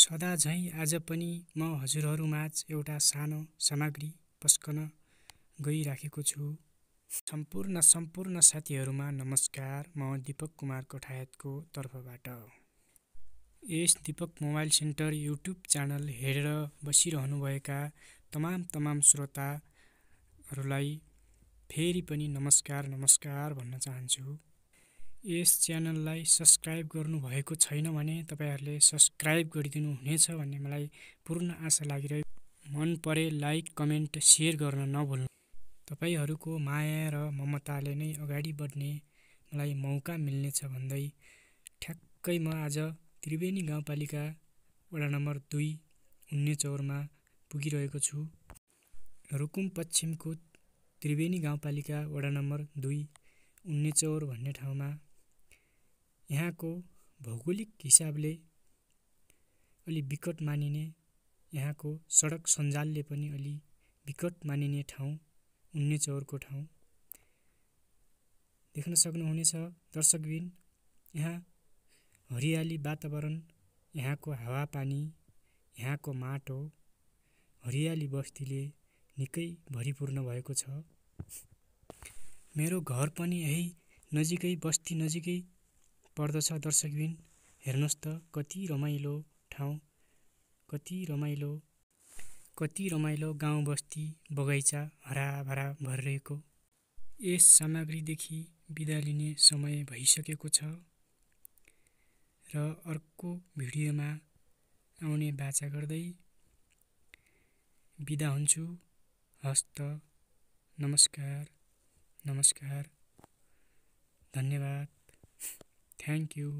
झैँ आज पनि म हजुरहरूमाझ एउटा सानो सामग्री पस्कन गइराखेको छु सम्पूर्ण सम्पूर्ण साथीहरूमा नमस्कार म दिपक कुमार कोठायतको तर्फबाट यस Dipak mobile centre YouTube channel हेरेर बसिरहनुभएका तमाम तमाम श्रोताहरूलाई फेरि पनि नमस्कार नमस्कार भन्न चाहन्छु यस च्यानललाई सब्सक्राइब गर्नुभएको छैन भने तपाईँहरूले सब्सक्राइब गरिदिनु हुनेछ भन्ने मलाई पूर्ण आशा लागिरह्यो मन परे लाइक कमेन्ट सेयर गर्न नभुल्नु तपाईँहरूको माया र ममताले नै अगाडि बढ्ने मलाई मौका मिल्नेछ भन्दै ठ्याक्कै म आज त्रिवेणी गाउँपालिका वडा नम्बर दुई उन्ने चौरमा पुगिरहेको छु रुकुम पश्चिमको त्रिवेणी गाउँपालिका वडा नम्बर दुई उन्ने चौर भन्ने ठाउँमा यहाँको भौगोलिक हिसाबले अलि विकट मानिने यहाँको सडक सञ्जालले पनि अलि विकट मानिने ठाउँ उन्ने चौरको ठाउँ देख्न सक्नुहुनेछ दर्शकबिन यहाँ हरियाली वातावरण यहाँको हावापानी यहाँको माटो हरियाली बस्तीले निकै भरिपूर्ण भएको छ मेरो घर पनि यही नजिकै बस्ती नजिकै पर्दछ दर्शकबिन हेर्नुहोस् त कति रमाइलो ठाउँ कति रमाइलो कति रमाइलो गाउँ बस्ती बगैँचा हराभरा भरिएको यस सामग्रीदेखि बिदा लिने समय भइसकेको छ र अर्को भिडियोमा आउने बाचा गर्दै बिदा हुन्छु हस्त नमस्कार नमस्कार धन्यवाद Thank you.